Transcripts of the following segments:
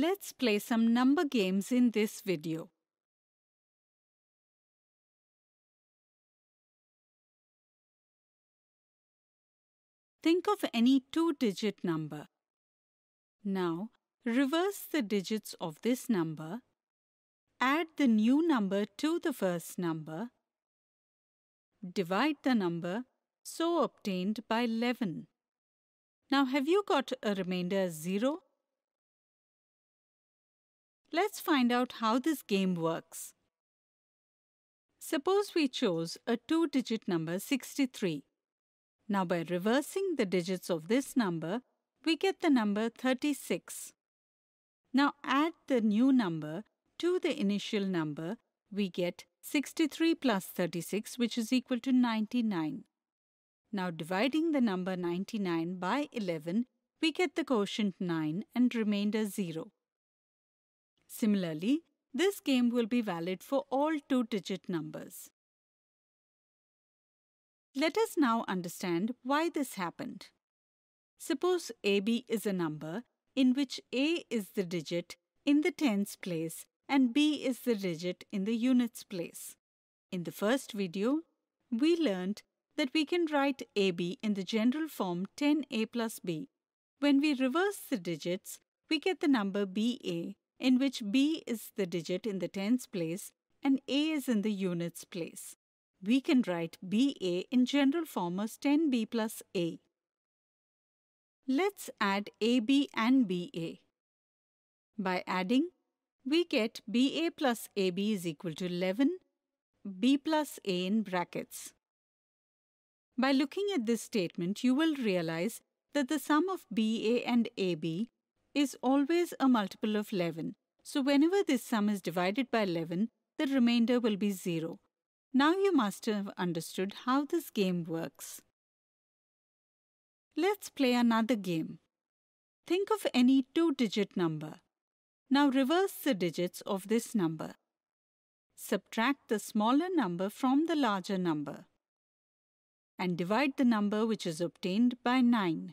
Let's play some number games in this video. Think of any two-digit number. Now, reverse the digits of this number, add the new number to the first number, divide the number so obtained by 11. Now, have you got a remainder 0? Let's find out how this game works. Suppose we chose a two-digit number 63. Now by reversing the digits of this number, we get the number 36. Now add the new number to the initial number, we get 63 plus 36 which is equal to 99. Now dividing the number 99 by 11, we get the quotient 9 and remainder 0. Similarly, this game will be valid for all two-digit numbers. Let us now understand why this happened. Suppose AB is a number in which A is the digit in the tens place and B is the digit in the units place. In the first video, we learnt that we can write AB in the general form 10A plus B. When we reverse the digits, we get the number BA in which b is the digit in the tens place and a is in the units place. We can write BA in general form as 10B plus A. Let's add AB and BA. By adding, we get BA plus AB is equal to 11, B plus A in brackets. By looking at this statement, you will realize that the sum of BA and AB is always a multiple of 11. So whenever this sum is divided by 11, the remainder will be 0. Now you must have understood how this game works. Let's play another game. Think of any two-digit number. Now reverse the digits of this number. Subtract the smaller number from the larger number and divide the number which is obtained by 9.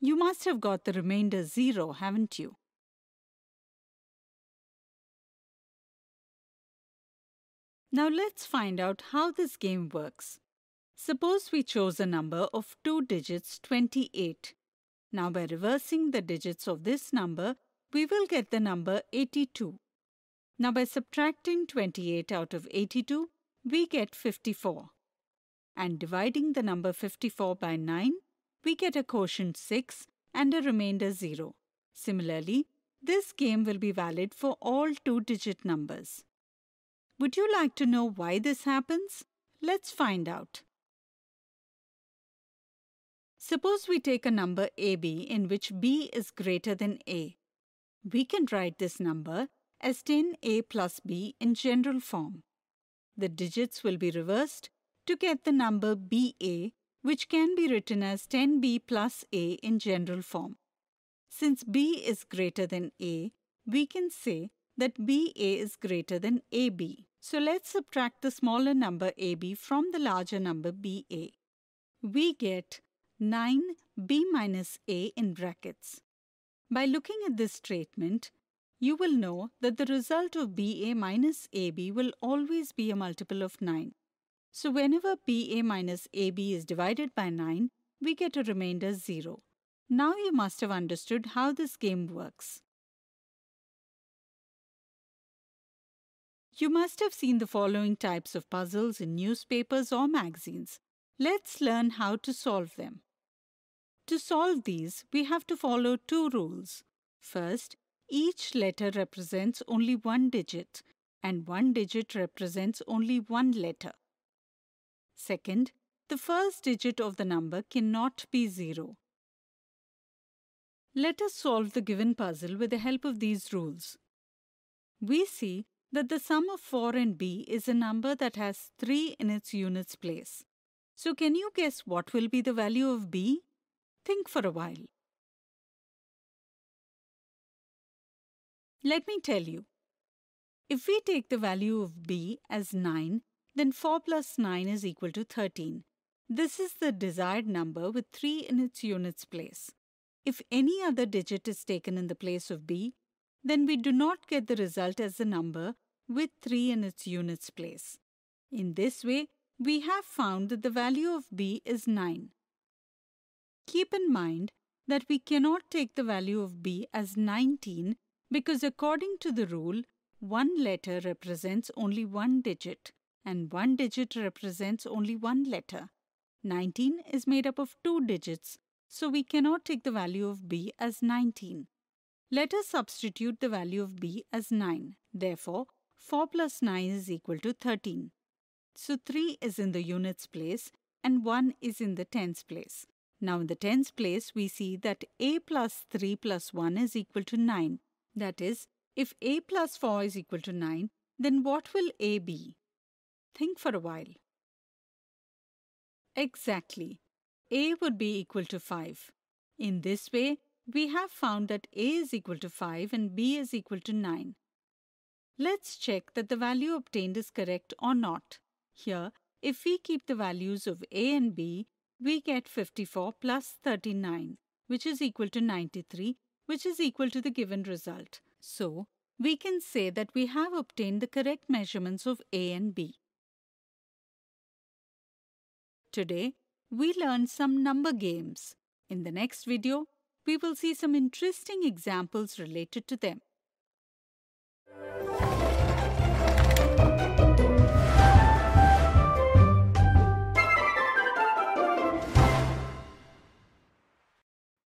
You must have got the remainder 0, haven't you? Now let's find out how this game works. Suppose we chose a number of two digits 28. Now by reversing the digits of this number, we will get the number 82. Now by subtracting 28 out of 82, we get 54. And dividing the number 54 by 9, we get a quotient 6 and a remainder 0. Similarly, this game will be valid for all two-digit numbers. Would you like to know why this happens? Let's find out. Suppose we take a number AB in which B is greater than A. We can write this number as 10A plus B in general form. The digits will be reversed to get the number BA which can be written as 10b plus a in general form. Since b is greater than a, we can say that ba is greater than ab. So let's subtract the smaller number ab from the larger number ba. We get 9b minus a in brackets. By looking at this statement, you will know that the result of BA minus AB will always be a multiple of 9. So whenever BA minus AB is divided by 9, we get a remainder 0. Now you must have understood how this game works. You must have seen the following types of puzzles in newspapers or magazines. Let's learn how to solve them. To solve these, we have to follow two rules. First, each letter represents only one digit, and one digit represents only one letter. Second, the first digit of the number cannot be 0. Let us solve the given puzzle with the help of these rules. We see that the sum of 4 and b is a number that has 3 in its units place. So can you guess what will be the value of b? Think for a while. Let me tell you. If we take the value of b as 9 then 4 plus 9 is equal to 13. This is the desired number with 3 in its units place. If any other digit is taken in the place of b, then we do not get the result as a number with 3 in its units place. In this way, we have found that the value of b is 9. Keep in mind that we cannot take the value of b as 19 because according to the rule, one letter represents only one digit and one digit represents only one letter. 19 is made up of two digits, so we cannot take the value of b as 19. Let us substitute the value of b as 9. Therefore, 4 plus 9 is equal to 13. So 3 is in the units place and 1 is in the tens place. Now in the tens place, we see that a plus 3 plus 1 is equal to 9. That is, if a plus 4 is equal to 9, then what will a be? think for a while. Exactly. a would be equal to 5. In this way, we have found that a is equal to 5 and b is equal to 9. Let's check that the value obtained is correct or not. Here, if we keep the values of a and b, we get 54 plus 39, which is equal to 93, which is equal to the given result. So, we can say that we have obtained the correct measurements of a and b. Today, we learned some number games. In the next video, we will see some interesting examples related to them.